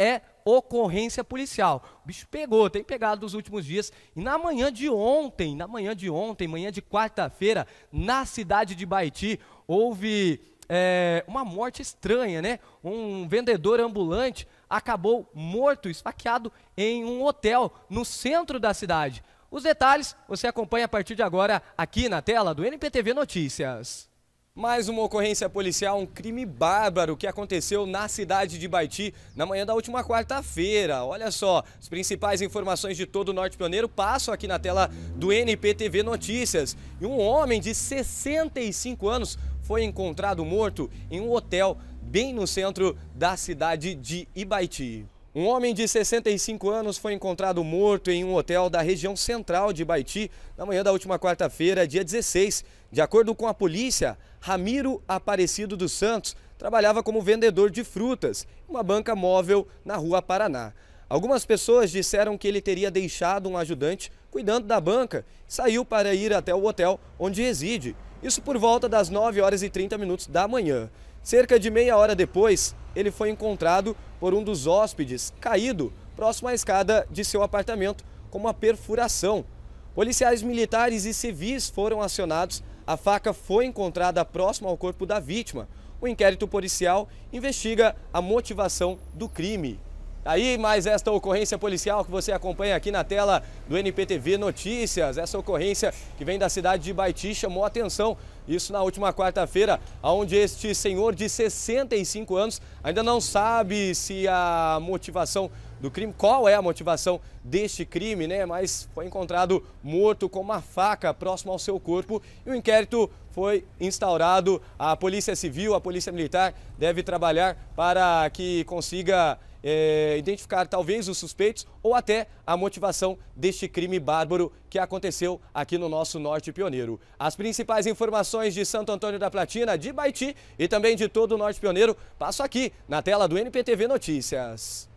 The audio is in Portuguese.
é ocorrência policial. O bicho pegou, tem pegado nos últimos dias. E na manhã de ontem, na manhã de ontem, manhã de quarta-feira, na cidade de Baiti, houve é, uma morte estranha, né? Um vendedor ambulante acabou morto, esfaqueado em um hotel no centro da cidade. Os detalhes você acompanha a partir de agora aqui na tela do NPTV Notícias. Mais uma ocorrência policial, um crime bárbaro que aconteceu na cidade de Baiti na manhã da última quarta-feira. Olha só, as principais informações de todo o Norte Pioneiro passam aqui na tela do NPTV Notícias. E um homem de 65 anos foi encontrado morto em um hotel bem no centro da cidade de Ibaiti. Um homem de 65 anos foi encontrado morto em um hotel da região central de Baiti na manhã da última quarta-feira, dia 16. De acordo com a polícia, Ramiro Aparecido dos Santos trabalhava como vendedor de frutas, uma banca móvel na rua Paraná. Algumas pessoas disseram que ele teria deixado um ajudante cuidando da banca e saiu para ir até o hotel onde reside. Isso por volta das 9 horas e 30 minutos da manhã. Cerca de meia hora depois, ele foi encontrado por um dos hóspedes caído próximo à escada de seu apartamento com uma perfuração. Policiais militares e civis foram acionados. A faca foi encontrada próximo ao corpo da vítima. O inquérito policial investiga a motivação do crime. Aí mais esta ocorrência policial que você acompanha aqui na tela do NPTV Notícias. Essa ocorrência que vem da cidade de Baiti chamou atenção. Isso na última quarta-feira, onde este senhor de 65 anos ainda não sabe se a motivação do crime, qual é a motivação deste crime, né? Mas foi encontrado morto com uma faca próximo ao seu corpo e o inquérito foi instaurado. A Polícia Civil, a Polícia Militar deve trabalhar para que consiga é, identificar talvez os suspeitos ou até a motivação deste crime bárbaro que aconteceu aqui no nosso Norte Pioneiro. As principais informações de Santo Antônio da Platina, de Baiti e também de todo o Norte Pioneiro passo aqui na tela do NPTV Notícias.